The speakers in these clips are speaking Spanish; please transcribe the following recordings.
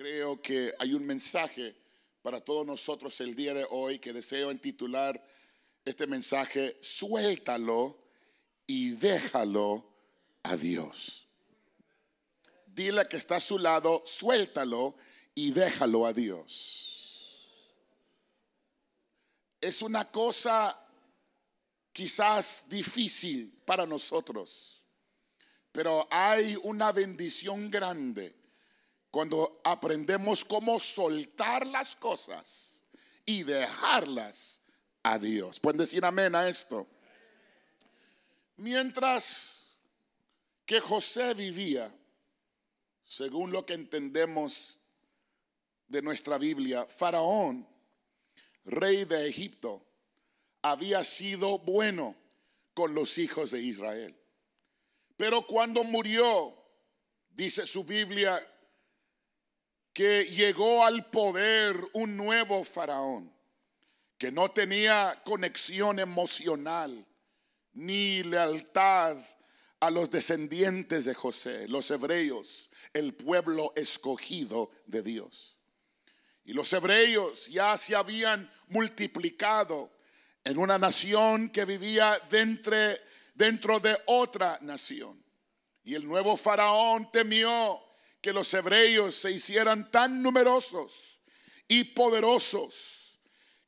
creo que hay un mensaje para todos nosotros el día de hoy que deseo intitular este mensaje, suéltalo y déjalo a Dios. Dile que está a su lado, suéltalo y déjalo a Dios. Es una cosa quizás difícil para nosotros, pero hay una bendición grande cuando aprendemos cómo soltar las cosas y dejarlas a Dios. Pueden decir amén a esto. Mientras que José vivía, según lo que entendemos de nuestra Biblia, Faraón, rey de Egipto, había sido bueno con los hijos de Israel. Pero cuando murió, dice su Biblia, llegó al poder un nuevo faraón que no tenía conexión emocional ni lealtad a los descendientes de José, los hebreos, el pueblo escogido de Dios. Y los hebreos ya se habían multiplicado en una nación que vivía dentro, dentro de otra nación. Y el nuevo faraón temió que los hebreos se hicieran tan numerosos y poderosos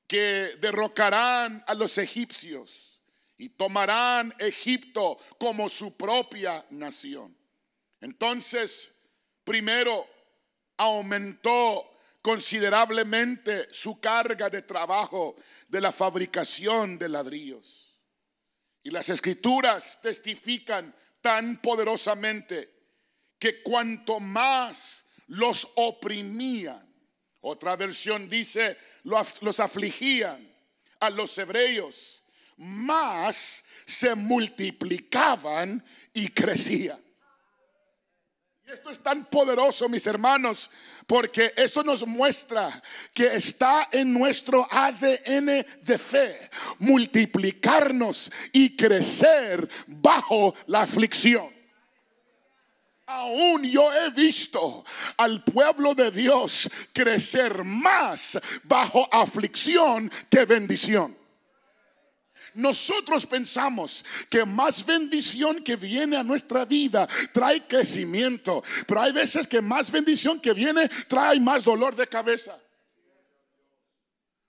que derrocarán a los egipcios y tomarán Egipto como su propia nación. Entonces, primero, aumentó considerablemente su carga de trabajo de la fabricación de ladrillos. Y las escrituras testifican tan poderosamente que cuanto más los oprimían, otra versión dice, los, afligían a los hebreos, más se multiplicaban y crecían. Esto es tan poderoso, mis hermanos, porque esto nos muestra que está en nuestro ADN de fe multiplicarnos y crecer bajo la aflicción. Aún yo he visto al pueblo de Dios crecer más bajo aflicción que bendición. Nosotros pensamos que más bendición que viene a nuestra vida trae crecimiento, pero hay veces que más bendición que viene trae más dolor de cabeza.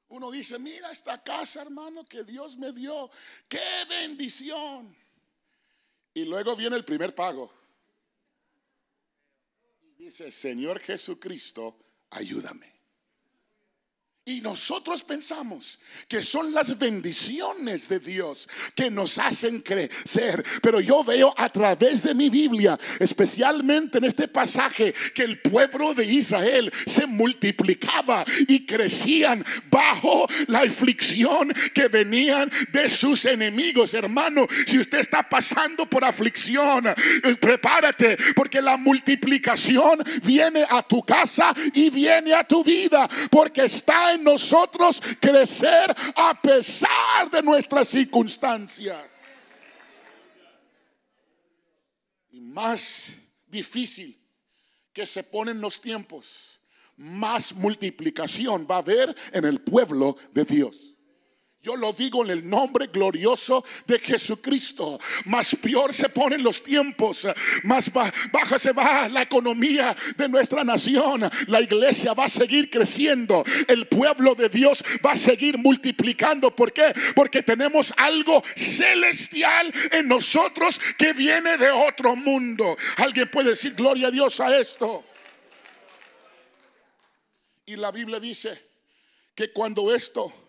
Uno dice, mira esta casa hermano que Dios me dio, qué bendición. Y luego viene el primer pago. Dice, Señor Jesucristo, ayúdame. Y nosotros pensamos que son las bendiciones de Dios que nos hacen crecer. Pero yo veo a través de mi Biblia, especialmente en este pasaje, que el pueblo de Israel se multiplicaba y crecían bajo la aflicción que venían de sus enemigos. Hermano, si usted está pasando por aflicción, eh, prepárate porque la multiplicación viene a tu casa y viene a tu vida porque está nosotros crecer a pesar de nuestras circunstancias. Y más difícil que se ponen los tiempos, más multiplicación va a haber en el pueblo de Dios. Yo lo digo en el nombre glorioso de Jesucristo. Más peor se ponen los tiempos, más baja se va la economía de nuestra nación. La iglesia va a seguir creciendo. El pueblo de Dios va a seguir multiplicando. ¿Por qué? Porque tenemos algo celestial en nosotros que viene de otro mundo. Alguien puede decir gloria a Dios a esto. Y la Biblia dice que cuando esto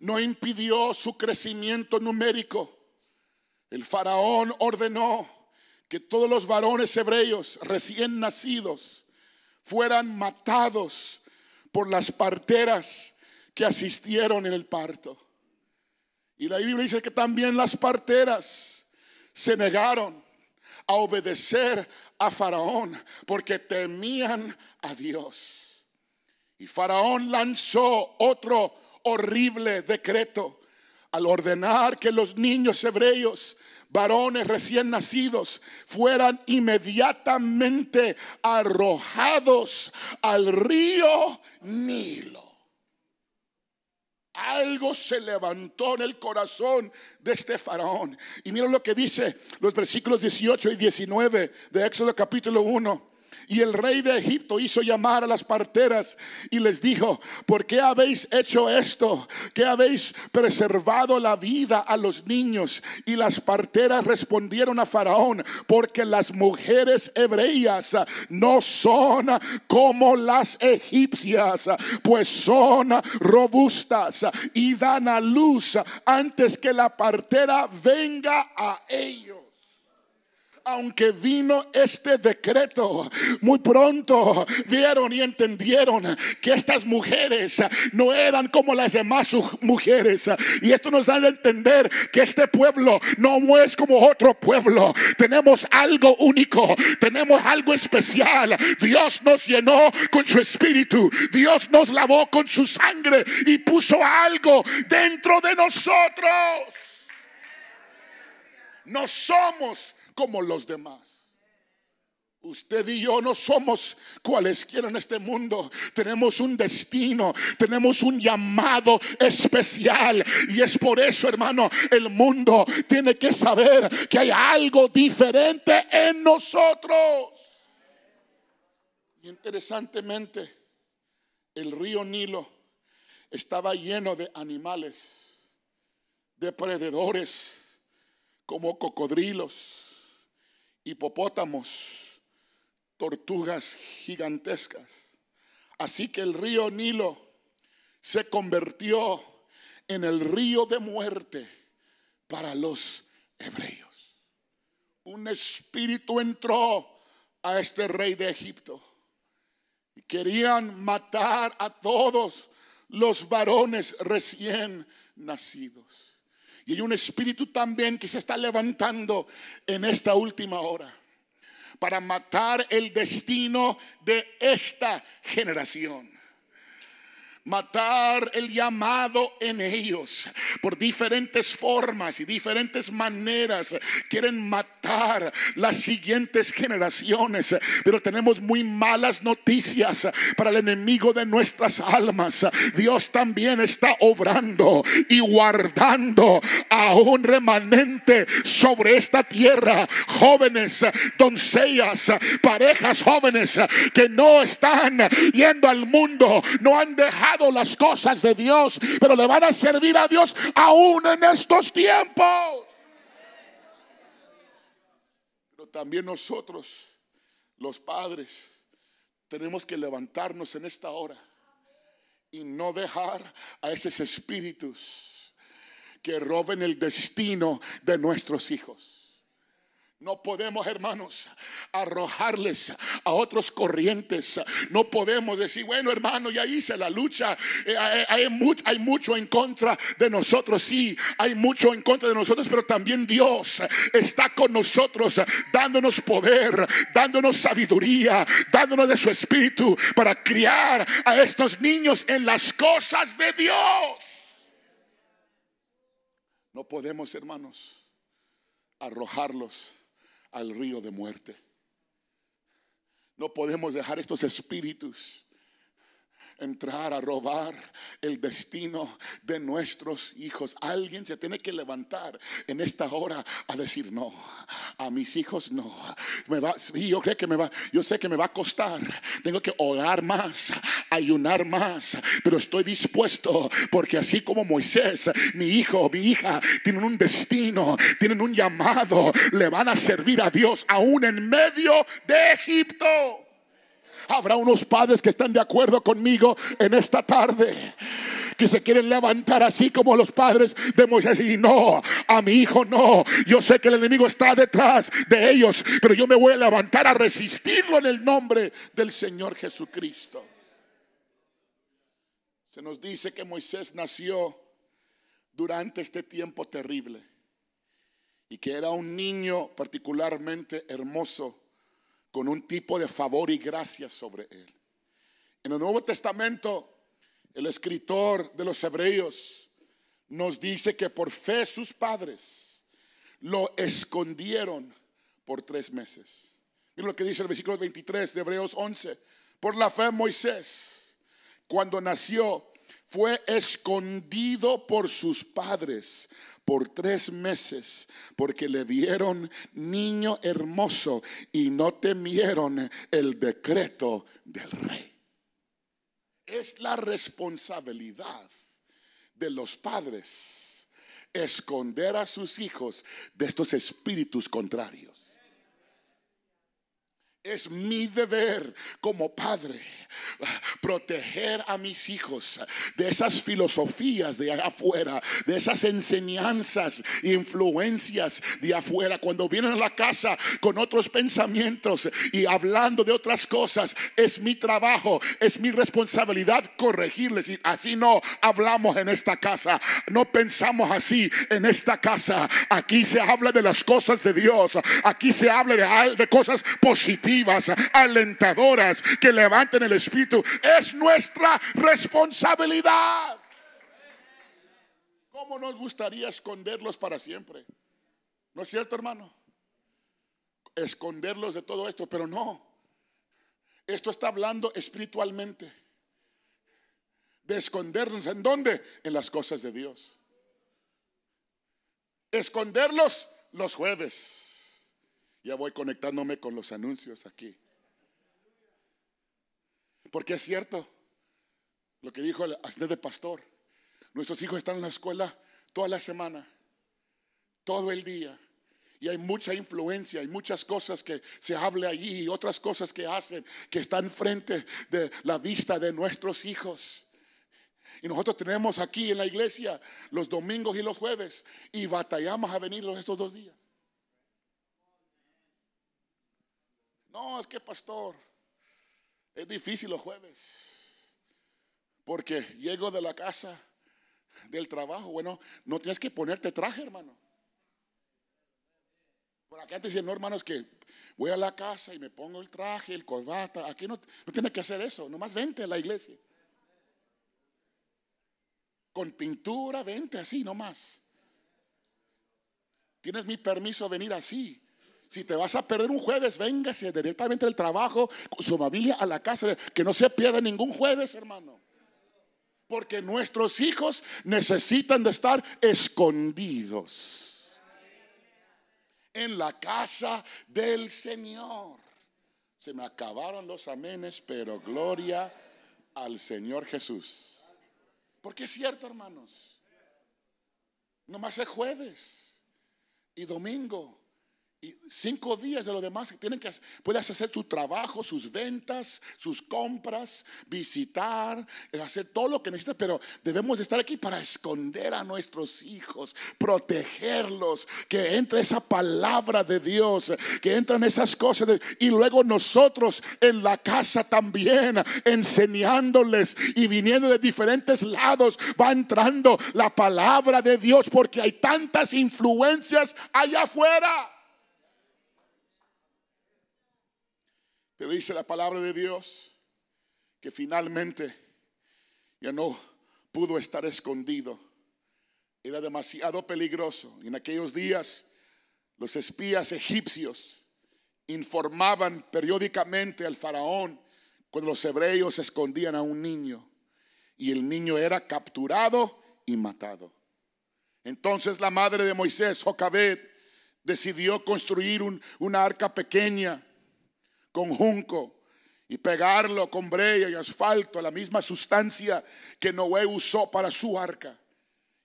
no impidió su crecimiento numérico. El faraón ordenó que todos los varones hebreos recién nacidos fueran matados por las parteras que asistieron en el parto. Y la Biblia dice que también las parteras se negaron a obedecer a Faraón porque temían a Dios. Y Faraón lanzó otro horrible decreto al ordenar que los niños hebreos varones recién nacidos fueran inmediatamente arrojados al río Nilo. Algo se levantó en el corazón de este faraón. Y miren lo que dice los versículos 18 y 19 de Éxodo capítulo 1. Y el rey de Egipto hizo llamar a las parteras y les dijo, ¿por qué habéis hecho esto? ¿Qué habéis preservado la vida a los niños? Y las parteras respondieron a Faraón, porque las mujeres hebreas no son como las egipcias, pues son robustas y dan a luz antes que la partera venga a ellos aunque vino este decreto, muy pronto vieron y entendieron que estas mujeres no eran como las demás mujeres. Y esto nos da a entender que este pueblo no es como otro pueblo. Tenemos algo único, tenemos algo especial. Dios nos llenó con su espíritu, Dios nos lavó con su sangre y puso algo dentro de nosotros. No somos como los demás. Usted y yo no somos cualesquiera en este mundo. Tenemos un destino, tenemos un llamado especial. Y es por eso, hermano, el mundo tiene que saber que hay algo diferente en nosotros. interesantemente, el río Nilo estaba lleno de animales, depredadores, como cocodrilos hipopótamos, tortugas gigantescas. Así que el río Nilo se convirtió en el río de muerte para los hebreos. Un espíritu entró a este rey de Egipto. Y querían matar a todos los varones recién nacidos. Y hay un espíritu también que se está levantando en esta última hora para matar el destino de esta generación matar el llamado en ellos. Por diferentes formas y diferentes maneras quieren matar las siguientes generaciones. Pero tenemos muy malas noticias para el enemigo de nuestras almas. Dios también está obrando y guardando a un remanente sobre esta tierra. Jóvenes, doncellas, parejas jóvenes que no están yendo al mundo, no han dejado las cosas de Dios, pero le van a servir a Dios aún en estos tiempos. Pero también nosotros, los padres, tenemos que levantarnos en esta hora y no dejar a esos espíritus que roben el destino de nuestros hijos. No podemos, hermanos, arrojarles a otros corrientes. No podemos decir, bueno, hermano, ya hice la lucha. Eh, hay, mucho, hay, mucho en contra de nosotros. Sí, hay mucho en contra de nosotros, pero también Dios está con nosotros, dándonos poder, dándonos sabiduría, dándonos de su espíritu para criar a estos niños en las cosas de Dios. No podemos, hermanos, arrojarlos al río de muerte. No podemos dejar estos espíritus entrar a robar el destino de nuestros hijos. Alguien se tiene que levantar en esta hora a decir no, a mis hijos no. Me va, yo creo que me va, yo sé que me va a costar. Tengo que orar más, ayunar más, pero estoy dispuesto porque así como Moisés, mi hijo, mi hija tienen un destino, tienen un llamado, le van a servir a Dios aún en medio de Egipto. Habrá unos padres que están de acuerdo conmigo en esta tarde que se quieren levantar así como los padres de Moisés. Y no, a mi hijo no. Yo sé que el enemigo está detrás de ellos, pero yo me voy a levantar a resistirlo en el nombre del Señor Jesucristo. Se nos dice que Moisés nació durante este tiempo terrible y que era un niño particularmente hermoso con un tipo de favor y gracia sobre él. En el Nuevo Testamento, el escritor de los Hebreos nos dice que por fe sus padres lo escondieron por tres meses. Mira lo que dice el versículo 23 de Hebreos 11. Por la fe Moisés, cuando nació, fue escondido por sus padres por tres meses, porque le vieron niño hermoso y no temieron el decreto del rey. Es la responsabilidad de los padres esconder a sus hijos de estos espíritus contrarios es mi deber como padre ah, proteger a mis hijos de esas filosofías de afuera, de esas enseñanzas, influencias de afuera. Cuando vienen a la casa con otros pensamientos y hablando de otras cosas, es mi trabajo, es mi responsabilidad corregirles. Y así no hablamos en esta casa, no pensamos así en esta casa. Aquí se habla de las cosas de Dios, aquí se habla de, de cosas positivas alentadoras, que levanten el espíritu. Es nuestra responsabilidad. ¿Cómo nos gustaría esconderlos para siempre? ¿No es cierto, hermano? Esconderlos de todo esto, pero no. Esto está hablando espiritualmente. De escondernos en dónde? En las cosas de Dios. Esconderlos los jueves ya voy conectándome con los anuncios aquí. Porque es cierto lo que dijo el de pastor. Nuestros hijos están en la escuela toda la semana, todo el día. Y hay mucha influencia, hay muchas cosas que se habla allí y otras cosas que hacen que están frente de la vista de nuestros hijos. Y nosotros tenemos aquí en la iglesia los domingos y los jueves y batallamos a venirlos estos dos días. No, es que pastor, es difícil los jueves. Porque llego de la casa, del trabajo. Bueno, no tienes que ponerte traje, hermano. Por acá te dicen, no, hermanos, que voy a la casa y me pongo el traje, el corbata. Aquí no, no tienes que hacer eso. Nomás vente a la iglesia. Con pintura, vente así, nomás. Tienes mi permiso a venir así. Si te vas a perder un jueves, véngase directamente del trabajo, su familia a la casa, que no se pierda ningún jueves, hermano. Porque nuestros hijos necesitan de estar escondidos en la casa del Señor. Se me acabaron los amenes, pero gloria al Señor Jesús. Porque es cierto, hermanos. Nomás es jueves y domingo cinco días de lo demás tienen que puedes hacer tu trabajo, sus ventas, sus compras, visitar, hacer todo lo que necesites pero debemos estar aquí para esconder a nuestros hijos, protegerlos, que entre esa palabra de Dios, que entran esas cosas y luego nosotros en la casa también enseñándoles y viniendo de diferentes lados va entrando la palabra de Dios porque hay tantas influencias allá afuera. Pero dice la palabra de Dios que finalmente ya no pudo estar escondido. Era demasiado peligroso. En aquellos días los espías egipcios informaban periódicamente al faraón cuando los hebreos escondían a un niño y el niño era capturado y matado. Entonces la madre de Moisés, Jocabet, decidió construir un, una arca pequeña con junco y pegarlo con breya y asfalto, la misma sustancia que Noé usó para su arca.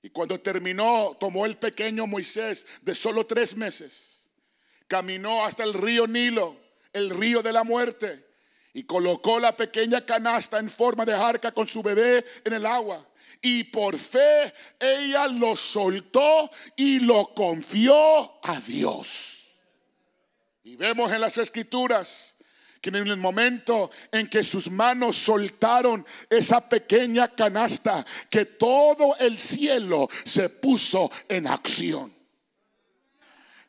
Y cuando terminó, tomó el pequeño Moisés de solo tres meses, caminó hasta el río Nilo, el río de la muerte, y colocó la pequeña canasta en forma de arca con su bebé en el agua. Y por fe ella lo soltó y lo confió a Dios. Y vemos en las escrituras en el momento en que sus manos soltaron esa pequeña canasta, que todo el cielo se puso en acción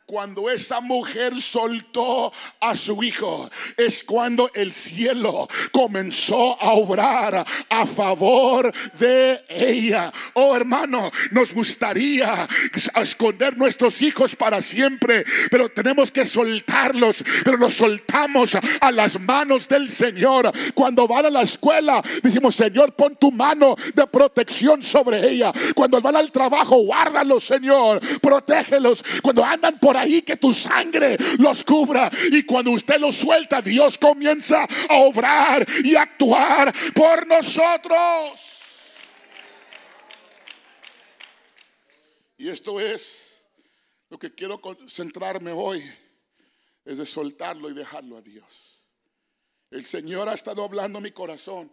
cuando esa mujer soltó a su hijo, es cuando el cielo comenzó a obrar a favor de ella. Oh hermano, nos gustaría esconder nuestros hijos para siempre, pero tenemos que soltarlos, pero los soltamos a las manos del Señor. Cuando van a la escuela, decimos, Señor, pon tu mano de protección sobre ella. Cuando van al trabajo, guárdalos, Señor, protégelos. Cuando andan por ahí que tu sangre los cubra. Y cuando usted los suelta, Dios comienza a obrar y actuar por nosotros. Y esto es lo que quiero concentrarme hoy, es de soltarlo y dejarlo a Dios. El Señor ha estado hablando a mi corazón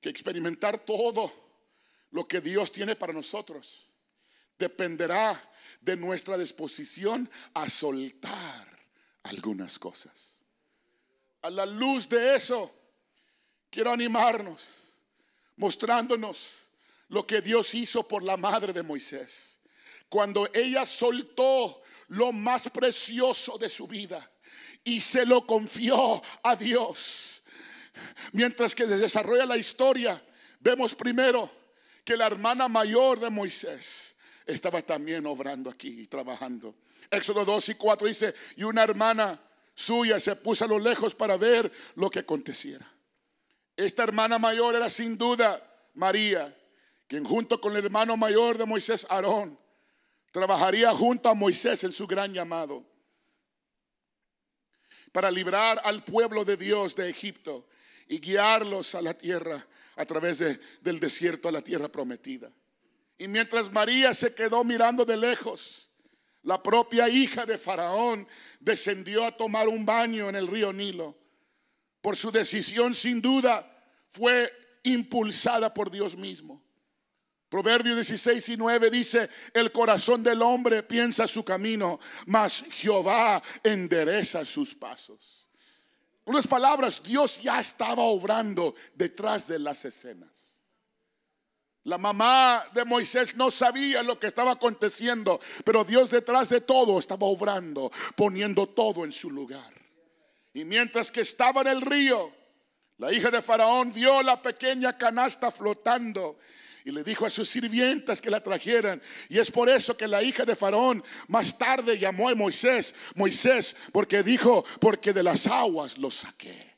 que experimentar todo lo que Dios tiene para nosotros dependerá de nuestra disposición a soltar algunas cosas. A la luz de eso, quiero animarnos, mostrándonos lo que Dios hizo por la madre de Moisés. Cuando ella soltó lo más precioso de su vida y se lo confió a Dios. Mientras que se desarrolla la historia, vemos primero que la hermana mayor de Moisés estaba también obrando aquí y trabajando. Éxodo 2 y 4 dice, y una hermana suya se puso a lo lejos para ver lo que aconteciera. Esta hermana mayor era sin duda María, quien junto con el hermano mayor de Moisés, Aarón, trabajaría junto a Moisés en su gran llamado para librar al pueblo de Dios de Egipto y guiarlos a la tierra a través del desierto a la tierra prometida. Y mientras María se quedó mirando de lejos, la propia hija de Faraón descendió a tomar un baño en el río Nilo. Por su decisión, sin duda, fue impulsada por Dios mismo. Proverbios 16 y 9 dice, el corazón del hombre piensa su camino, mas Jehová endereza sus pasos. En unas palabras, Dios ya estaba obrando detrás de las escenas. La mamá de Moisés no sabía lo que estaba aconteciendo, pero Dios detrás de todo estaba obrando, poniendo todo en su lugar. Y mientras que estaba en el río, la hija de Faraón vio la pequeña canasta flotando y le dijo a sus sirvientas que la trajeran. Y es por eso que la hija de Faraón más tarde llamó a Moisés, Moisés, porque dijo, porque de las aguas lo saqué.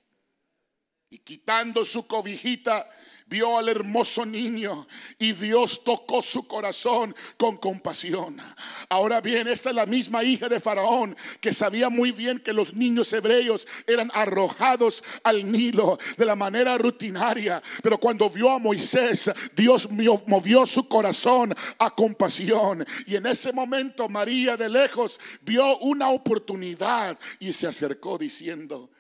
Y quitando su cobijita, vio al hermoso niño y Dios tocó su corazón con compasión. Ahora bien, esta es la misma hija de Faraón que sabía muy bien que los niños hebreos eran arrojados al Nilo de la manera rutinaria, pero cuando vio a Moisés, Dios movió su corazón a compasión. Y en ese momento María de lejos vio una oportunidad y se acercó diciendo,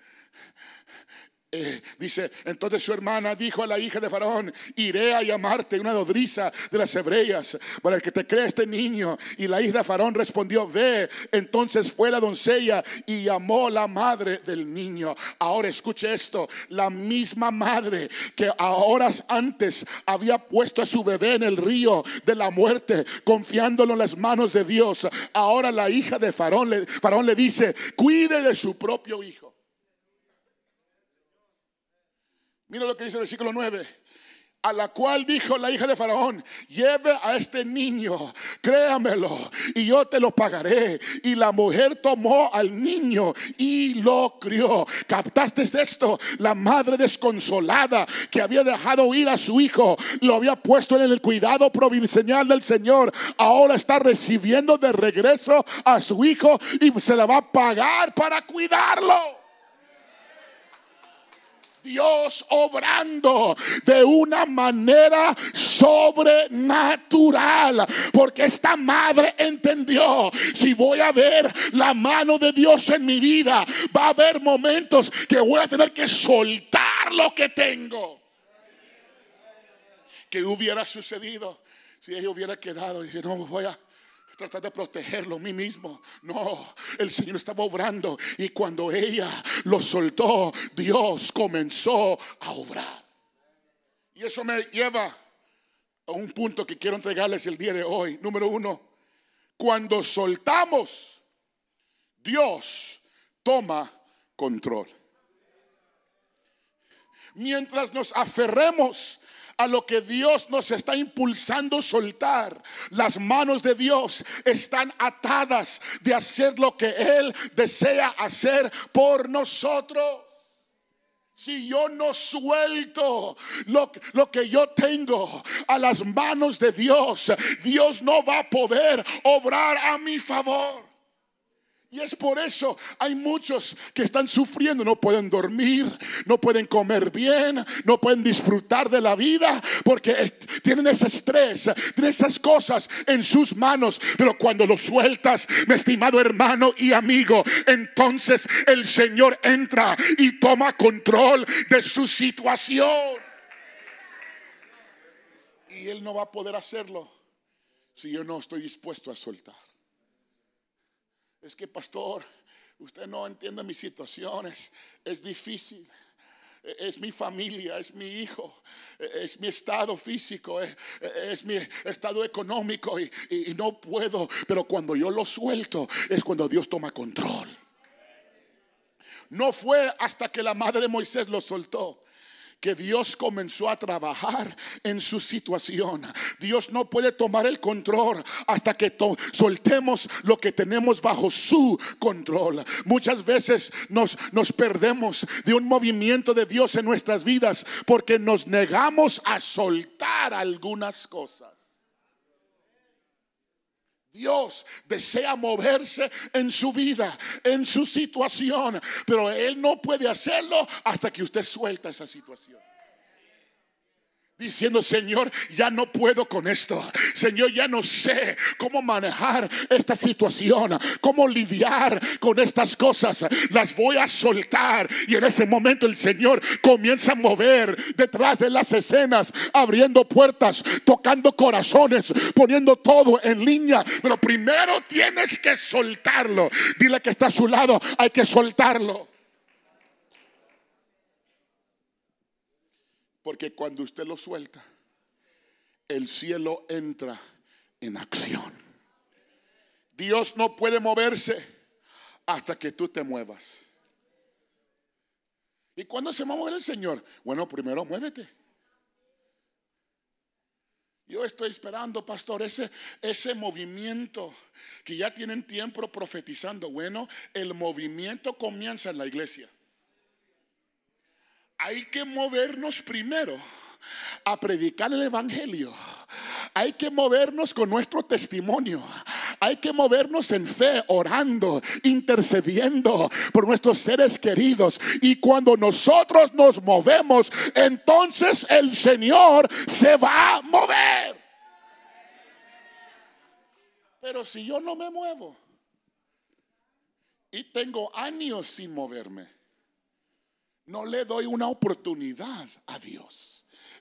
eh, dice, entonces su hermana dijo a la hija de Faraón, iré a llamarte una nodriza de las hebreas para que te crea este niño. Y la hija de Faraón respondió, ve. Entonces fue la doncella y llamó la madre del niño. Ahora escuche esto, la misma madre que a horas antes había puesto a su bebé en el río de la muerte, confiándolo en las manos de Dios. Ahora la hija de Faraón le, Faraón le dice, cuide de su propio hijo. Mira lo que dice el versículo 9 a la cual dijo la hija de Faraón, lleve a este niño, créamelo, y yo te lo pagaré. Y la mujer tomó al niño y lo crió. ¿Captaste esto? La madre desconsolada que había dejado ir a su hijo, lo había puesto en el cuidado provincial del Señor, ahora está recibiendo de regreso a su hijo y se la va a pagar para cuidarlo. Dios obrando de una manera sobrenatural. Porque esta madre entendió, si voy a ver la mano de Dios en mi vida, va a haber momentos que voy a tener que soltar lo que tengo. ¿Qué hubiera sucedido si ella hubiera quedado y dice, no, voy a tratar de protegerlo a mí mismo. No, el Señor estaba obrando y cuando ella lo soltó, Dios comenzó a obrar. Y eso me lleva a un punto que quiero entregarles el día de hoy. Número uno, cuando soltamos, Dios toma control. Mientras nos aferremos a lo que Dios nos está impulsando soltar. Las manos de Dios están atadas de hacer lo que Él desea hacer por nosotros. Si yo no suelto lo, lo, que yo tengo a las manos de Dios, Dios no va a poder obrar a mi favor. Y es por eso hay muchos que están sufriendo, no pueden dormir, no pueden comer bien, no pueden disfrutar de la vida, porque tienen ese estrés, tienen esas cosas en sus manos. Pero cuando lo sueltas, mi estimado hermano y amigo, entonces el Señor entra y toma control de su situación. Y Él no va a poder hacerlo si yo no estoy dispuesto a soltar es que pastor, usted no entiende mis situaciones, es difícil e, es mi familia, es mi hijo, e, es mi estado físico, e, es, mi estado económico y, no puedo. Pero cuando yo lo suelto es cuando Dios toma control. No fue hasta que la madre de Moisés lo soltó que Dios comenzó a trabajar en su situación. Dios no puede tomar el control hasta que soltemos lo que tenemos bajo su control. Muchas veces nos, nos perdemos de un movimiento de Dios en nuestras vidas porque nos negamos a soltar algunas cosas. Dios desea moverse en su vida, en su situación, pero Él no puede hacerlo hasta que usted suelta esa situación diciendo, Señor, ya no puedo con esto. Señor, ya no sé cómo manejar esta situación, cómo lidiar con estas cosas. Las voy a soltar. Y en ese momento el Señor comienza a mover detrás de las escenas, abriendo puertas, tocando corazones, poniendo todo en línea. Pero primero tienes que soltarlo. Dile que está a su lado, hay que soltarlo. Porque cuando usted lo suelta, el cielo entra en acción. Dios no puede moverse hasta que tú te muevas. ¿Y cuándo se va a mover el Señor? Bueno, primero muévete. Yo estoy esperando, pastor, ese, ese movimiento que ya tienen tiempo profetizando. Bueno, el movimiento comienza en la iglesia hay que movernos primero a predicar el Evangelio. Hay que movernos con nuestro testimonio. Hay que movernos en fe, orando, intercediendo por nuestros seres queridos. Y cuando nosotros nos movemos, entonces el Señor se va a mover. Pero si yo no me muevo y tengo años sin moverme, no le doy una oportunidad a Dios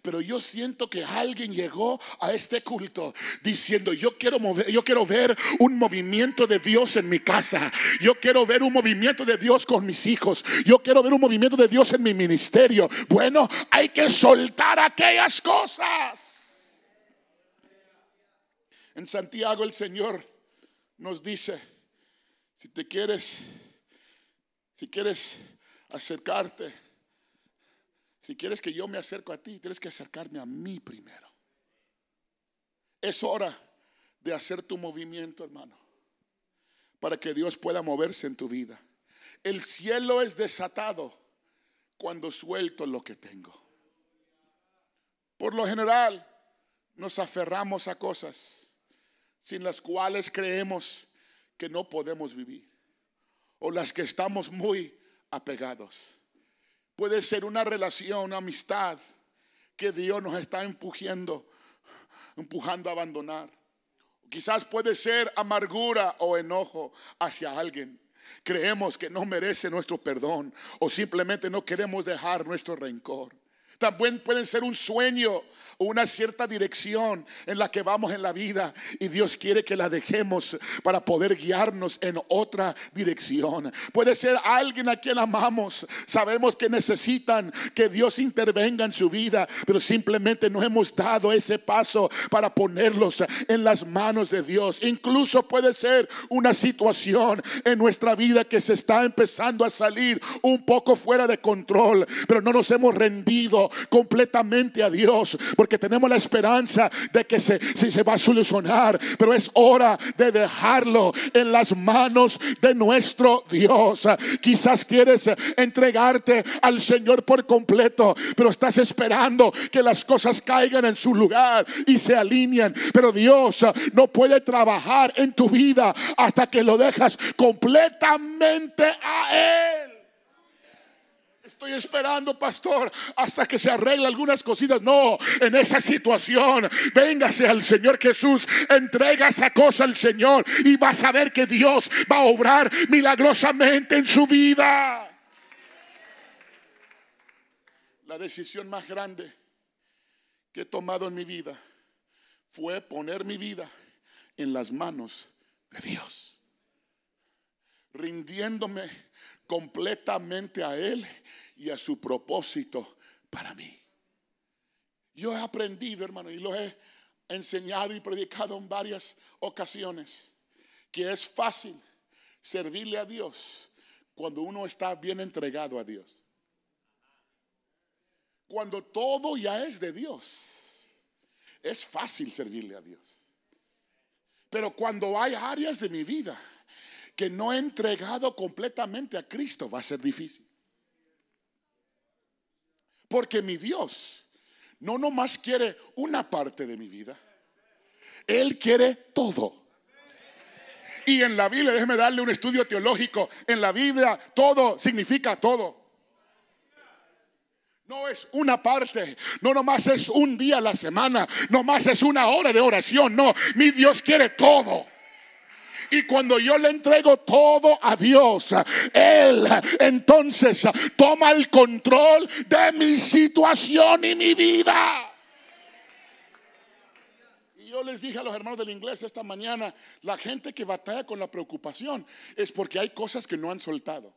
pero yo siento que alguien llegó a este culto diciendo, yo quiero, yo quiero ver un movimiento de Dios en mi casa, yo quiero ver un movimiento de Dios con mis hijos, yo quiero ver un movimiento de Dios en mi ministerio. Bueno, hay que soltar aquellas cosas. En Santiago el Señor nos dice, si te quieres, si quieres acercarte. Si quieres que yo me acerco a ti, tienes que acercarme a mí primero. Es hora de hacer tu movimiento, hermano, para que Dios pueda moverse en tu vida. El cielo es desatado cuando suelto lo que tengo. Por lo general, nos aferramos a cosas sin las cuales creemos que no podemos vivir o las que estamos muy apegados. Puede ser una relación, una amistad que Dios nos está empujando, empujando a abandonar. Quizás puede ser amargura o enojo hacia alguien. Creemos que no merece nuestro perdón o simplemente no queremos dejar nuestro rencor también pueden ser un sueño o una cierta dirección en la que vamos en la vida y Dios quiere que la dejemos para poder guiarnos en otra dirección. Puede ser alguien a quien amamos, sabemos que necesitan que Dios intervenga en su vida, pero simplemente no hemos dado ese paso para ponerlos en las manos de Dios. Incluso puede ser una situación en nuestra vida que se está empezando a salir un poco fuera de control, pero no nos hemos rendido completamente a Dios, porque tenemos la esperanza de que se, se va a solucionar, pero es hora de dejarlo en las manos de nuestro Dios. Quizás quieres entregarte al Señor por completo, pero estás esperando que las cosas caigan en su lugar y se alineen. Pero Dios no puede trabajar en tu vida hasta que lo dejas completamente a Él estoy esperando, pastor, hasta que se arregle algunas cositas. No, en esa situación, véngase al Señor Jesús, entrega esa cosa al Señor y va a ver que Dios va a obrar milagrosamente en su vida. La decisión más grande que he tomado en mi vida fue poner mi vida en las manos de Dios, rindiéndome completamente a Él y a su propósito para mí. Yo he aprendido, hermano, y lo he enseñado y predicado en varias ocasiones, que es fácil servirle a Dios cuando uno está bien entregado a Dios. Cuando todo ya es de Dios, es fácil servirle a Dios. Pero cuando hay áreas de mi vida que no he entregado completamente a Cristo, va a ser difícil. Porque mi Dios no nomás quiere una parte de mi vida, Él quiere todo. Y en la Biblia, déjeme darle un estudio teológico, en la Biblia todo significa todo. No es una parte, no nomás es un día a la semana, no nomás es una hora de oración, no, mi Dios quiere todo. Y cuando yo le entrego todo a Dios, Él entonces toma el control de mi situación y mi vida. Y Yo les dije a los hermanos del inglés esta mañana, la gente que batalla con la preocupación es porque hay cosas que no han soltado.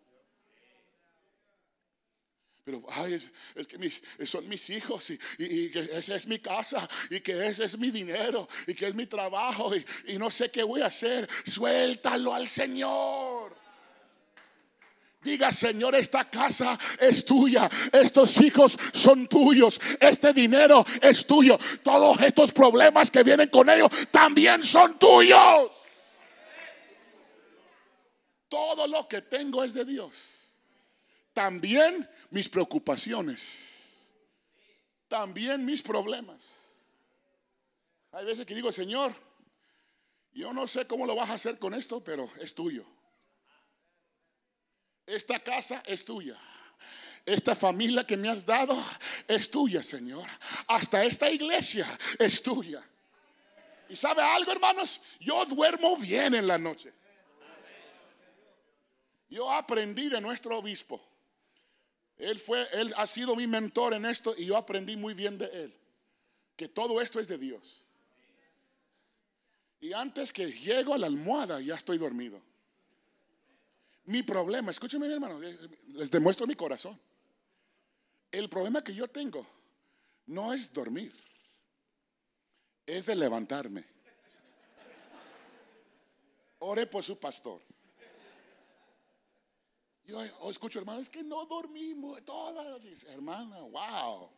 Pero, ay, es, que mis, son mis hijos y, que esa es mi casa y que ese es mi dinero y que es mi trabajo y, y no sé qué voy a hacer. Suéltalo al Señor. Diga, Señor, esta casa es tuya, estos hijos son tuyos, este dinero es tuyo, todos estos problemas que vienen con ellos también son tuyos. Todo lo que tengo es de Dios también mis preocupaciones, también mis problemas. Hay veces que digo, Señor, yo no sé cómo lo vas a hacer con esto, pero es tuyo. Esta casa es tuya. Esta familia que me has dado es tuya, Señor. Hasta esta iglesia es tuya. ¿Y sabe algo, hermanos? Yo duermo bien en la noche. Yo aprendí de nuestro obispo él fue, él ha sido mi mentor en esto y yo aprendí muy bien de él. Que todo esto es de Dios. Y antes que llego a la almohada ya estoy dormido. Mi problema, escúcheme hermano, eh, les demuestro mi corazón. El problema que yo tengo no es dormir, es de levantarme. Ore por su pastor. Yo oh, escucho, hermano, es que no dormimos Todas la noche. Hermana, wow,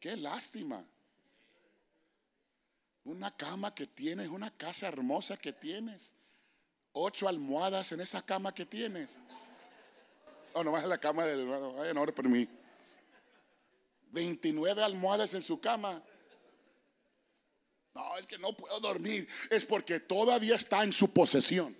qué lástima. Una cama que tienes, una casa hermosa que tienes, ocho almohadas en esa cama que tienes. O oh, no vas en la cama del hermano, por mí. 29 almohadas en su cama. No, es que no puedo dormir. Es porque todavía está en su posesión.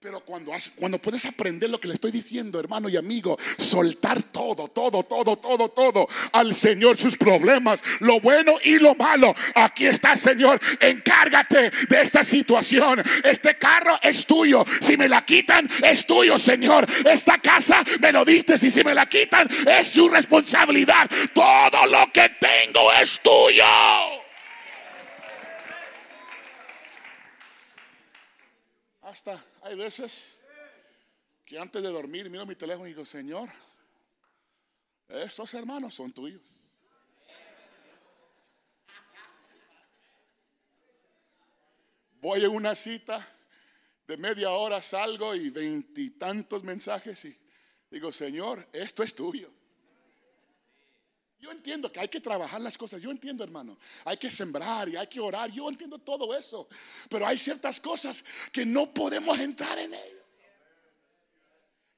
Pero cuando, cuando puedes aprender lo que le estoy diciendo, hermano y amigo, soltar todo, todo, todo, todo, todo al Señor, sus problemas, lo bueno y lo malo. Aquí está, Señor, encárgate de esta situación. Este carro es tuyo. Si me la quitan, es tuyo, Señor. Esta casa me lo diste. Y si me la quitan, es su responsabilidad. Todo lo que tengo es tuyo. hay veces que antes de dormir miro mi teléfono y digo, Señor, estos hermanos son tuyos. Voy a una cita de media hora, salgo y veintitantos mensajes y digo, Señor, esto es tuyo. Yo entiendo que hay que trabajar las cosas, yo entiendo hermano, hay que sembrar y hay que orar, yo entiendo todo eso, pero hay ciertas cosas que no podemos entrar en él.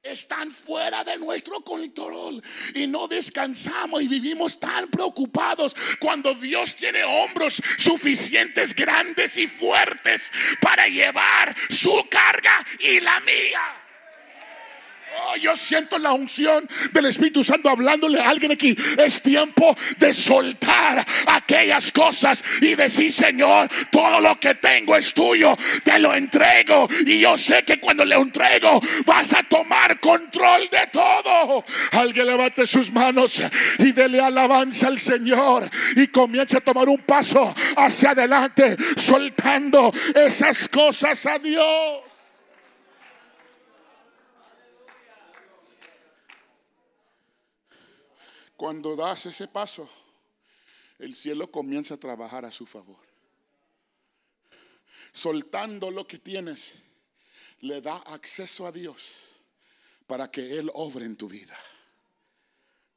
Están fuera de nuestro control y no descansamos y vivimos tan preocupados cuando Dios tiene hombros suficientes, grandes y fuertes para llevar su carga y la mía. Oh, yo siento la unción del Espíritu Santo hablándole a alguien aquí. Es tiempo de soltar aquellas cosas y decir, Señor, todo lo que tengo es tuyo, te lo entrego. Y yo sé que cuando le entrego vas a tomar control de todo. Alguien levante sus manos y dele alabanza al Señor y comience a tomar un paso hacia adelante, soltando esas cosas a Dios. Cuando das ese paso, el cielo comienza a trabajar a su favor. Soltando lo que tienes, le da acceso a Dios para que Él obre en tu vida.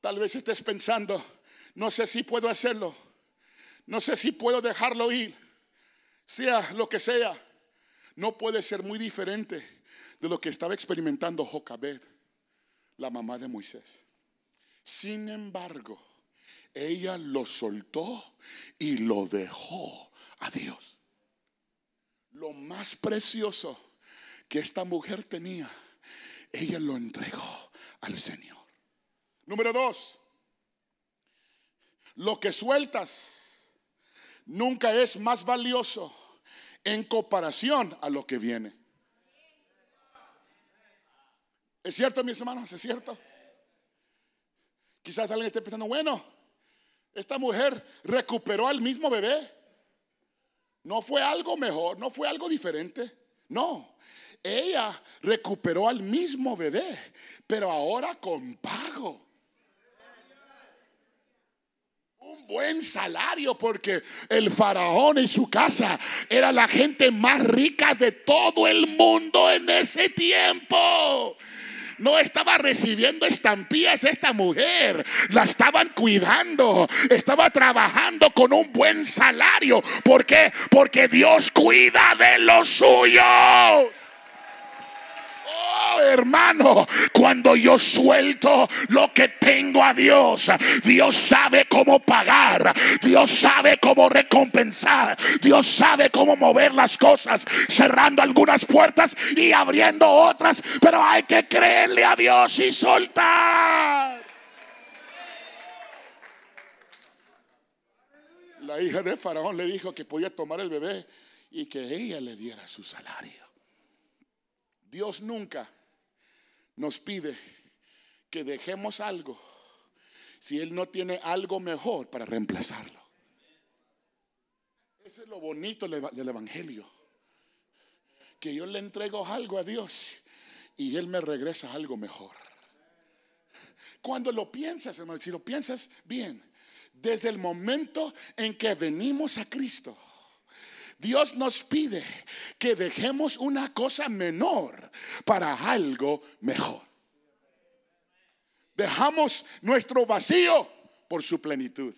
Tal vez estés pensando, no sé si puedo hacerlo, no sé si puedo dejarlo ir, sea lo que sea, no puede ser muy diferente de lo que estaba experimentando Jocabed, la mamá de Moisés. Sin embargo, ella lo soltó y lo dejó a Dios. Lo más precioso que esta mujer tenía, ella lo entregó al Señor. Número dos, lo que sueltas nunca es más valioso en comparación a lo que viene. ¿Es cierto, mis hermanos? ¿Es cierto? Quizás alguien esté pensando, bueno, esta mujer recuperó al mismo bebé. No fue algo mejor, no fue algo diferente. No, ella recuperó al mismo bebé, pero ahora con pago. Un buen salario porque el faraón y su casa era la gente más rica de todo el mundo en ese tiempo no estaba recibiendo estampillas esta mujer, la estaban cuidando, estaba trabajando con un buen salario. ¿Por qué? Porque Dios cuida de los suyos. Oh, hermano, cuando yo suelto lo que tengo a Dios, Dios sabe cómo pagar, Dios sabe cómo recompensar, Dios sabe cómo mover las cosas, cerrando algunas puertas y abriendo otras, pero hay que creerle a Dios y soltar. La hija de Faraón le dijo que podía tomar el bebé y que ella le diera su salario. Dios nunca nos pide que dejemos algo si Él no tiene algo mejor para reemplazarlo. Ese es lo bonito del Evangelio. Que yo le entrego algo a Dios y Él me regresa algo mejor. Cuando lo piensas, hermano, si lo piensas bien, desde el momento en que venimos a Cristo, Dios nos pide que dejemos una cosa menor para algo mejor. Dejamos nuestro vacío por su plenitud.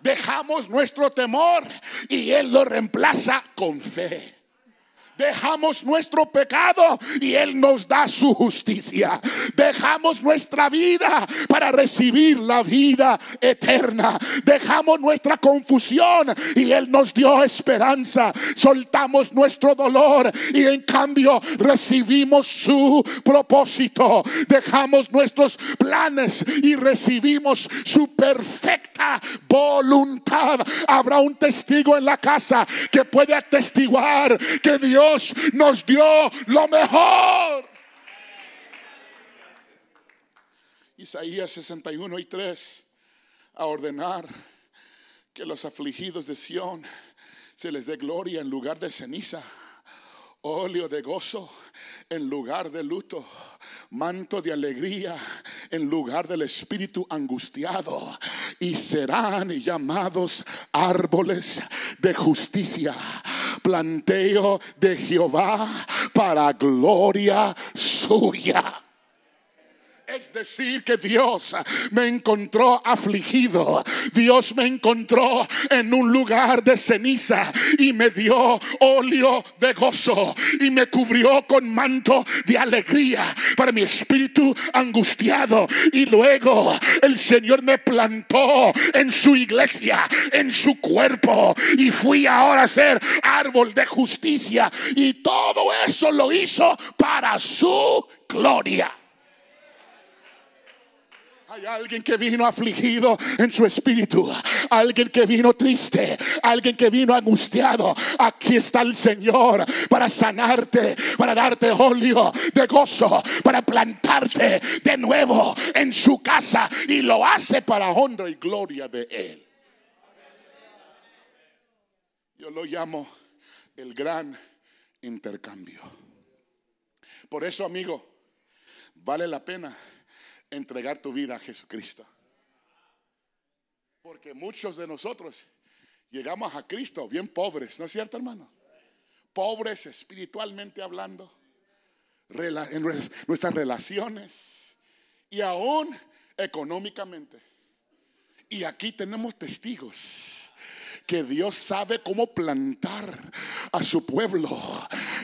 Dejamos nuestro temor y Él lo reemplaza con fe. Dejamos nuestro pecado y Él nos da su justicia. Dejamos nuestra vida para recibir la vida eterna. Dejamos nuestra confusión y Él nos dio esperanza. Soltamos nuestro dolor y en cambio recibimos su propósito. Dejamos nuestros planes y recibimos su perfecta voluntad. Habrá un testigo en la casa que puede atestiguar que Dios nos dio lo mejor. Isaías 61 y 3, a ordenar que los afligidos de Sión se les dé gloria en lugar de ceniza, óleo de gozo en lugar de luto, manto de alegría en lugar del espíritu angustiado, y serán llamados árboles de justicia planteo de Jehová para gloria suya. Es decir, que Dios me encontró afligido. Dios me encontró en un lugar de ceniza y me dio óleo de gozo y me cubrió con manto de alegría para mi espíritu angustiado. Y luego el Señor me plantó en su iglesia, en su cuerpo y fui ahora a ser árbol de justicia. Y todo eso lo hizo para su gloria. Hay alguien que vino afligido en su espíritu, alguien que vino triste, alguien que vino angustiado. Aquí está el Señor para sanarte, para darte óleo de gozo, para plantarte de nuevo en su casa y lo hace para honra y gloria de Él. Yo lo llamo el gran intercambio. Por eso, amigo, vale la pena entregar tu vida a Jesucristo. Porque muchos de nosotros llegamos a Cristo bien pobres, ¿no es cierto, hermano? Pobres espiritualmente hablando, en nuestras relaciones y aún económicamente. Y aquí tenemos testigos que Dios sabe cómo plantar a su pueblo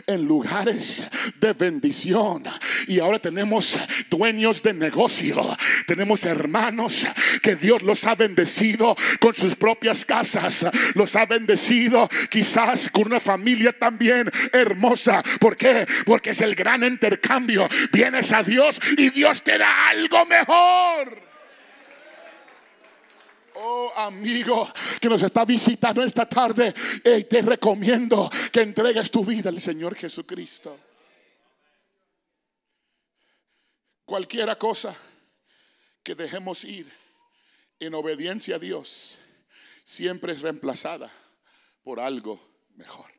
en lugares de bendición. Y ahora tenemos dueños de negocio. Tenemos hermanos que Dios los ha bendecido con sus propias casas. Los ha bendecido quizás con una familia también hermosa. ¿Por qué? Porque es el gran intercambio. Vienes a Dios y Dios te da algo mejor. Oh amigo que nos está visitando esta tarde, eh, te recomiendo que entregues tu vida al Señor Jesucristo. Cualquiera cosa que dejemos ir en obediencia a Dios siempre es reemplazada por algo mejor.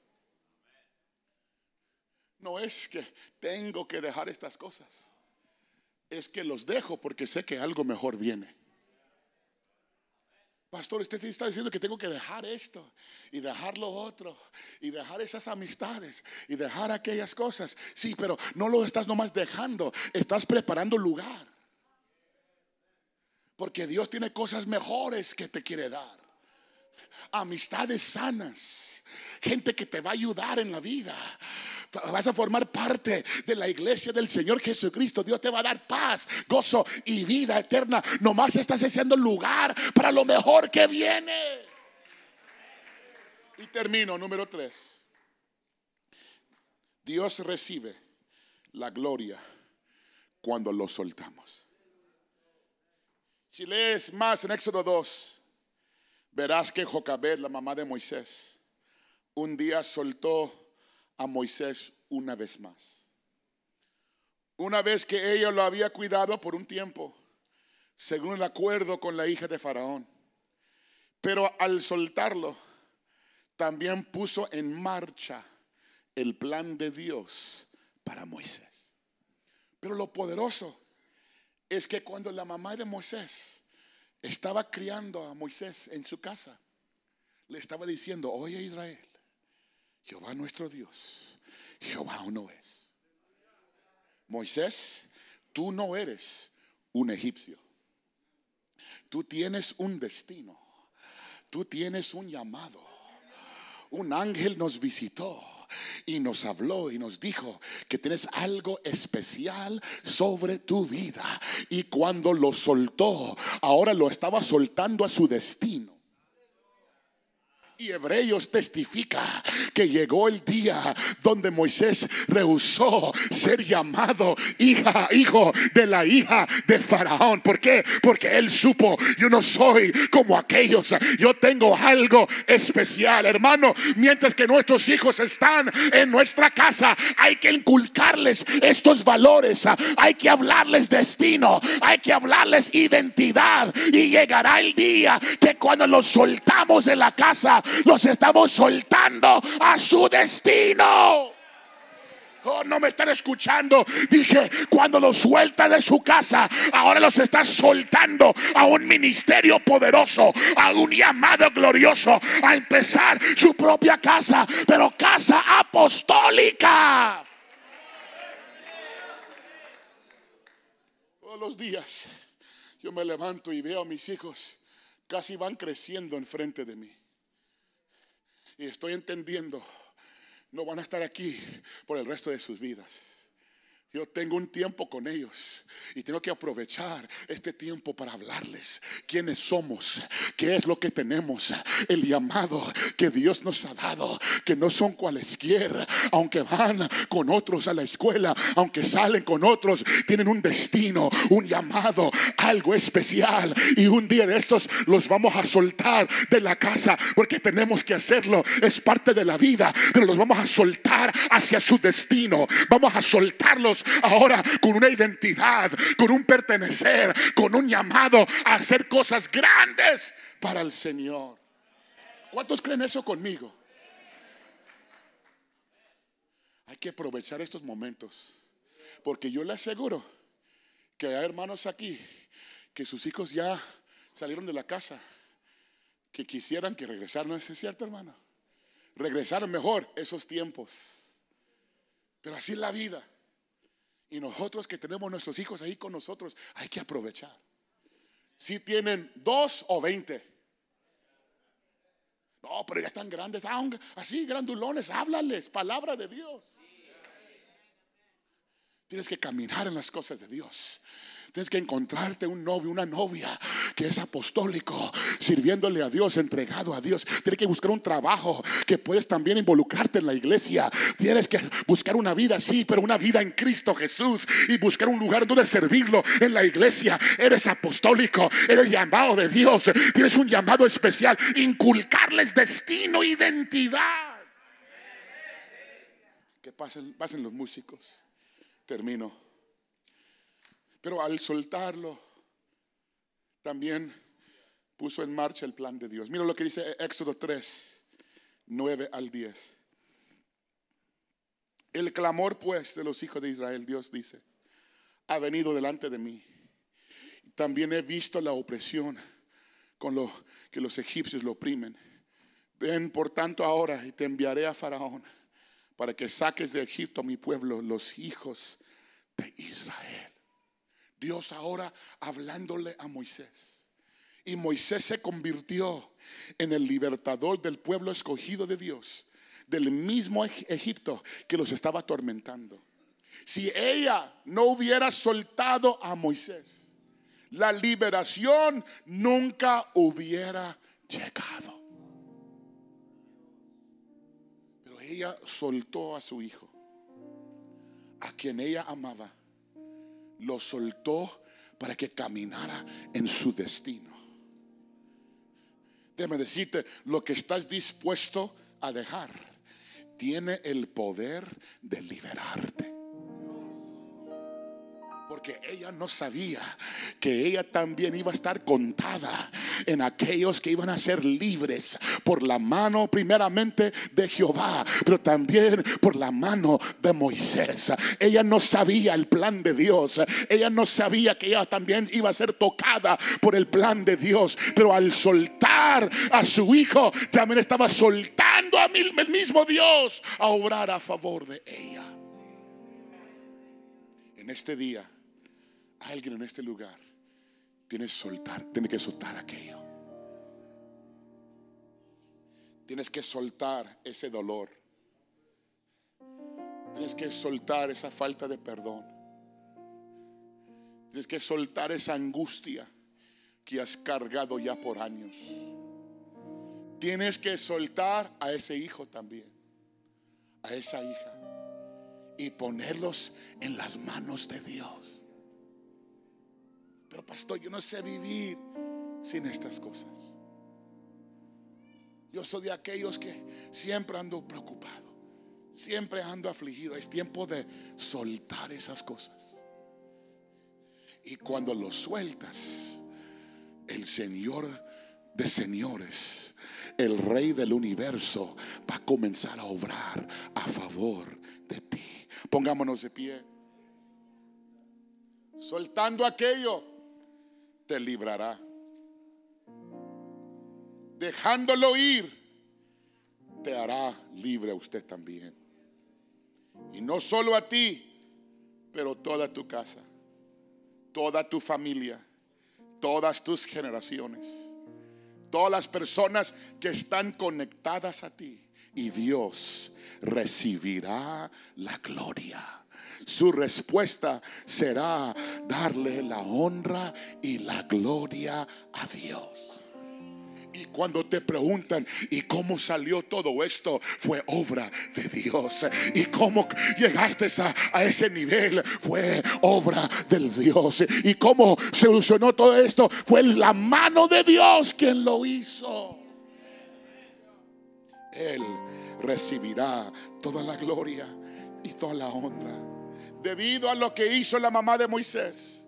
No es que tengo que dejar estas cosas, es que los dejo porque sé que algo mejor viene. Pastor, usted está diciendo que tengo que dejar esto y dejar lo otro y dejar esas amistades y dejar aquellas cosas. Sí, pero no lo estás nomás dejando, estás preparando lugar. Porque Dios tiene cosas mejores que te quiere dar. Amistades sanas, gente que te va a ayudar en la vida vas a formar parte de la iglesia del Señor Jesucristo. Dios te va a dar paz, gozo y vida eterna. Nomás estás haciendo lugar para lo mejor que viene. Y termino, número tres. Dios recibe la gloria cuando lo soltamos. Si lees más en Éxodo 2, verás que Jocabed, la mamá de Moisés, un día soltó a Moisés una vez más. Una vez que ella lo había cuidado por un tiempo, según el acuerdo con la hija de Faraón. Pero al soltarlo, también puso en marcha el plan de Dios para Moisés. Pero lo poderoso es que cuando la mamá de Moisés estaba criando a Moisés en su casa, le estaba diciendo, oye Israel, Jehová nuestro Dios, Jehová no es. Moisés, tú no eres un egipcio. Tú tienes un destino. Tú tienes un llamado. Un ángel nos visitó y nos habló y nos dijo que tienes algo especial sobre tu vida. Y cuando lo soltó, ahora lo estaba soltando a su destino. Y Hebreos testifica que llegó el día donde Moisés rehusó ser llamado hija, hijo de la hija de Faraón. ¿Por qué? Porque él supo, yo no soy como aquellos, yo tengo algo especial. Hermano, mientras que nuestros hijos están en nuestra casa, hay que inculcarles estos valores, hay que hablarles destino, hay que hablarles identidad. Y llegará el día que cuando los soltamos de la casa, los estamos soltando a su destino. Oh, no me están escuchando. Dije, cuando los suelta de su casa, ahora los estás soltando a un ministerio poderoso, a un llamado glorioso, a empezar su propia casa, pero casa apostólica. Todos los días yo me levanto y veo a mis hijos casi van creciendo enfrente de mí y estoy entendiendo, no van a estar aquí por el resto de sus vidas. Yo tengo un tiempo con ellos y tengo que aprovechar este tiempo para hablarles quiénes somos, qué es lo que tenemos, el llamado que Dios nos ha dado, que no son cualesquiera, aunque van con otros a la escuela, aunque salen con otros, tienen un destino, un llamado, algo especial. Y un día de estos los vamos a soltar de la casa porque tenemos que hacerlo, es parte de la vida, pero los vamos a soltar hacia su destino, vamos a soltarlos ahora con una identidad, con un pertenecer, con un llamado a hacer cosas grandes para el Señor. ¿Cuántos creen eso conmigo? Hay que aprovechar estos momentos, porque yo le aseguro que hay hermanos aquí que sus hijos ya salieron de la casa, que quisieran que regresaran, ¿no es cierto, hermano? Regresaron mejor esos tiempos. Pero así es la vida. Y nosotros que tenemos nuestros hijos ahí con nosotros, hay que aprovechar. Si tienen dos o veinte. No, pero ya están grandes, ah, así, grandulones, háblales, palabra de Dios. Tienes que caminar en las cosas de Dios. Tienes que encontrarte un novio, una novia que es apostólico, sirviéndole a Dios, entregado a Dios. Tienes que buscar un trabajo que puedes también involucrarte en la iglesia. Tienes que buscar una vida, sí, pero una vida en Cristo Jesús y buscar un lugar donde servirlo en la iglesia. Eres apostólico, eres llamado de Dios, tienes un llamado especial, inculcarles destino, identidad. Que pasen, pasen los músicos. Termino. Pero al soltarlo, también puso en marcha el plan de Dios. Mira lo que dice Éxodo 3, 9 al 10. El clamor pues de los hijos de Israel, Dios dice, ha venido delante de mí. También he visto la opresión con lo que los egipcios lo oprimen. Ven por tanto ahora y te enviaré a Faraón para que saques de Egipto a mi pueblo, los hijos de Israel. Dios ahora hablándole a Moisés. Y Moisés se convirtió en el libertador del pueblo escogido de Dios, del mismo Egipto que los estaba atormentando. Si ella no hubiera soltado a Moisés, la liberación nunca hubiera llegado. Pero ella soltó a su hijo, a quien ella amaba lo soltó para que caminara en su destino. Déjame decirte, lo que estás dispuesto a dejar tiene el poder de liberarte. Porque ella no sabía que ella también iba a estar contada en aquellos que iban a ser libres por la mano primeramente de Jehová, pero también por la mano de Moisés. Ella no sabía el plan de Dios. Ella no sabía que ella también iba a ser tocada por el plan de Dios. Pero al soltar a su hijo, también estaba soltando a el mismo Dios a obrar a favor de ella. En este día Alguien en este lugar tiene que soltar, tiene que soltar aquello. Tienes que soltar ese dolor. Tienes que soltar esa falta de perdón. Tienes que soltar esa angustia que has cargado ya por años. Tienes que soltar a ese hijo también, a esa hija, y ponerlos en las manos de Dios. Pero pastor, yo no sé vivir sin estas cosas. Yo soy de aquellos que siempre ando preocupado, siempre ando afligido. Es tiempo de soltar esas cosas. Y cuando lo sueltas, el Señor de señores, el Rey del universo, va a comenzar a obrar a favor de ti. Pongámonos de pie. Soltando aquello te librará. Dejándolo ir, te hará libre a usted también. Y no solo a ti, pero toda tu casa, toda tu familia, todas tus generaciones, todas las personas que están conectadas a ti. Y Dios recibirá la gloria su respuesta será darle la honra y la gloria a Dios. Y cuando te preguntan, ¿y cómo salió todo esto? Fue obra de Dios. ¿Y cómo llegaste a, ese nivel? Fue obra del Dios. ¿Y cómo solucionó todo esto? Fue la mano de Dios quien lo hizo. Él recibirá toda la gloria y toda la honra debido a lo que hizo la mamá de Moisés,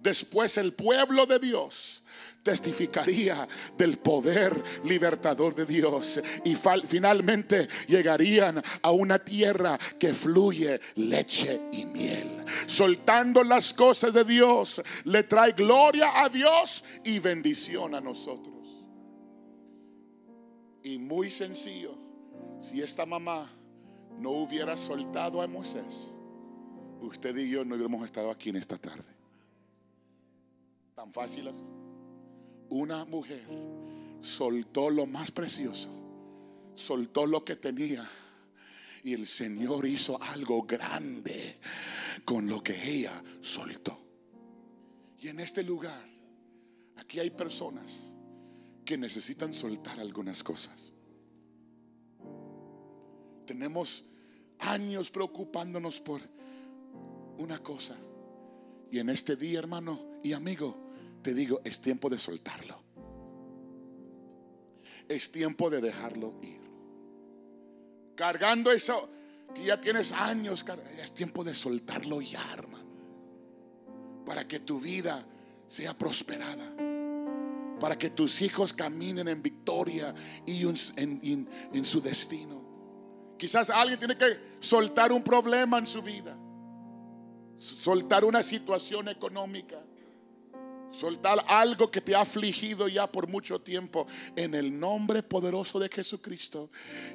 después el pueblo de Dios testificaría del poder libertador de Dios y finalmente llegarían a una tierra que fluye leche y miel. Soltando las cosas de Dios le trae gloria a Dios y bendición a nosotros. Y muy sencillo, si esta mamá no hubiera soltado a Moisés, usted y yo no hubiéramos estado aquí en esta tarde. Tan fáciles. Una mujer soltó lo más precioso, soltó lo que tenía y el Señor hizo algo grande con lo que ella soltó. Y en este lugar, aquí hay personas que necesitan soltar algunas cosas. Tenemos años preocupándonos por una cosa. Y en este día, hermano y amigo, te digo, es tiempo de soltarlo. Es tiempo de dejarlo ir. Cargando eso que ya tienes años, es tiempo de soltarlo ya, hermano. Para que tu vida sea prosperada. Para que tus hijos caminen en victoria y en, en su destino. Quizás alguien tiene que soltar un problema en su vida soltar una situación económica, soltar algo que te ha afligido ya por mucho tiempo. En el nombre poderoso de Jesucristo,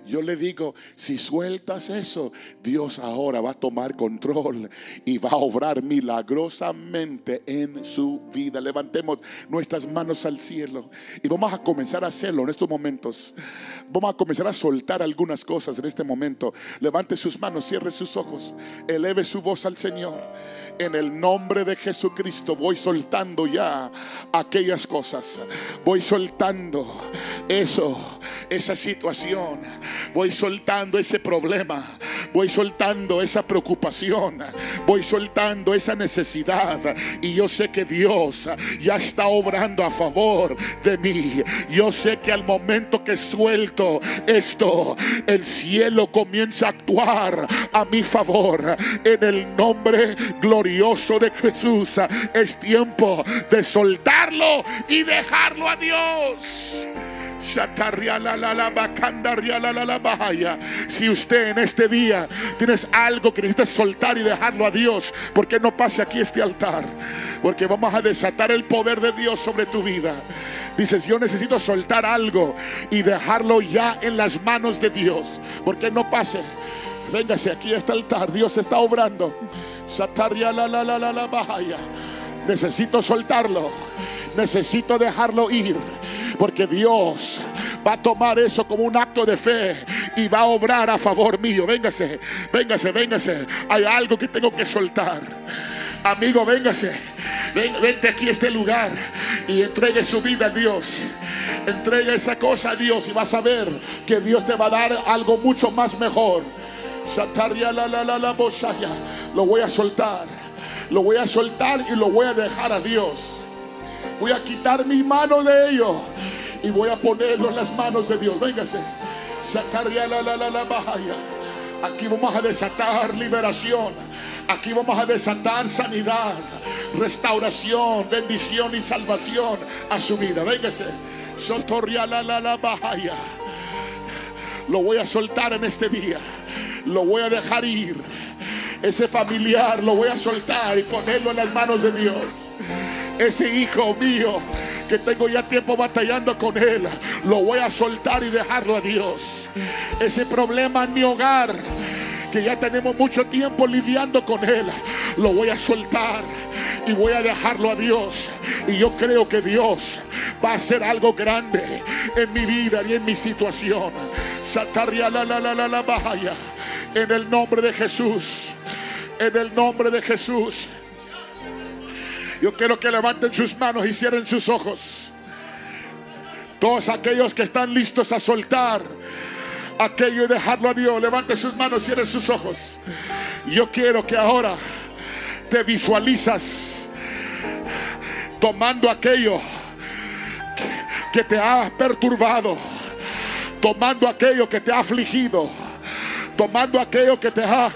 yo le digo, si sueltas eso, Dios ahora va a tomar control y va a obrar milagrosamente en su vida. Levantemos nuestras manos al cielo y vamos a comenzar a hacerlo en estos momentos. Vamos a comenzar a soltar algunas cosas en este momento. Levante sus manos, cierre sus ojos, eleve su voz al Señor. En el nombre de Jesucristo voy soltando ya aquellas cosas. Voy soltando eso, esa situación. Voy soltando ese problema. Voy soltando esa preocupación. Voy soltando esa necesidad. Y yo sé que Dios ya está obrando a favor de mí. Yo sé que al momento que suelto esto, el cielo comienza a actuar a mi favor en el nombre glorioso de Jesús. Es tiempo de soltarlo y dejarlo a Dios. Si usted en este día tienes algo que necesitas soltar y dejarlo a Dios, Porque no pase aquí este altar? Porque vamos a desatar el poder de Dios sobre tu vida. Dices, yo necesito soltar algo y dejarlo ya en las manos de Dios. Porque no pase. Véngase aquí está el altar. Dios está obrando. la la la la la Necesito soltarlo. Necesito dejarlo ir. Porque Dios va a tomar eso como un acto de fe y va a obrar a favor mío. Véngase, véngase, véngase. Hay algo que tengo que soltar. Amigo, véngase. vente aquí a este lugar y entregue su vida a Dios. Entrega esa cosa a Dios y vas a ver que Dios te va a dar algo mucho más mejor. la la la Lo voy a soltar. Lo voy a soltar y lo voy a dejar a Dios. Voy a quitar mi mano de ello y voy a ponerlo en las manos de Dios. Véngase. Aquí vamos a desatar liberación. Aquí vamos a desatar sanidad, restauración, bendición y salvación a su vida. Véngase. la la la bahaya. Lo voy a soltar en este día. Lo voy a dejar ir. Ese familiar lo voy a soltar y ponerlo en las manos de Dios. Ese hijo mío que tengo ya tiempo batallando con él, lo voy a soltar y dejarlo a Dios. Ese problema en mi hogar que ya tenemos mucho tiempo lidiando con él, lo voy a soltar y voy a dejarlo a Dios. Y yo creo que Dios va a hacer algo grande en mi vida y en mi situación. la la la la la En el nombre de Jesús. En el nombre de Jesús. Yo quiero que levanten sus manos y cierren sus ojos. Todos aquellos que están listos a soltar aquello y dejarlo a Dios. Levante sus manos, y cierre sus ojos. Yo quiero que ahora te visualizas tomando aquello que te ha perturbado, tomando aquello que te ha afligido, tomando aquello que te ha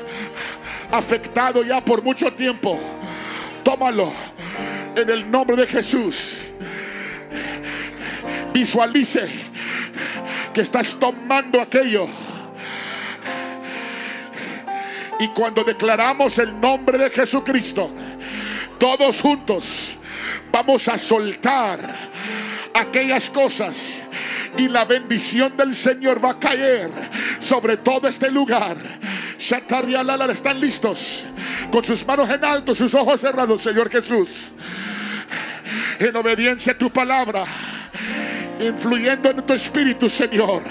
afectado ya por mucho tiempo. Tómalo en el nombre de Jesús. Visualice que estás tomando aquello. Y cuando declaramos el nombre de Jesucristo, todos juntos vamos a soltar aquellas cosas y la bendición del Señor va a caer sobre todo este lugar. y ¿Están listos? Con sus manos en alto, sus ojos cerrados, Señor Jesús. En obediencia a tu palabra influyendo en tu espíritu, Señor.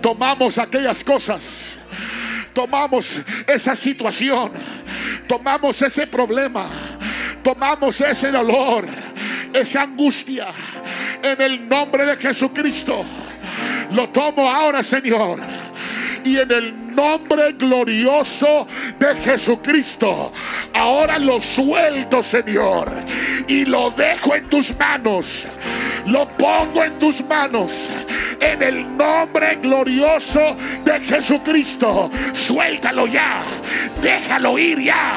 Tomamos aquellas cosas, tomamos esa situación, tomamos ese problema, tomamos ese dolor, esa angustia, en el nombre de Jesucristo. Lo tomo ahora, Señor y en el nombre glorioso de Jesucristo. Ahora lo suelto, Señor, y lo dejo en tus manos. Lo pongo en tus manos. En el nombre glorioso de Jesucristo. Suéltalo ya. Déjalo ir ya.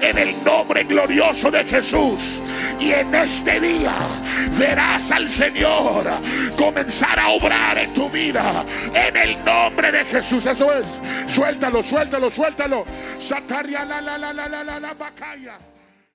En el nombre glorioso de Jesús. Y en este día verás al Señor comenzar a obrar en tu vida. En el nombre de Jesús. Eso es. Suéltalo, suéltalo, suéltalo. Sataria la la la la la la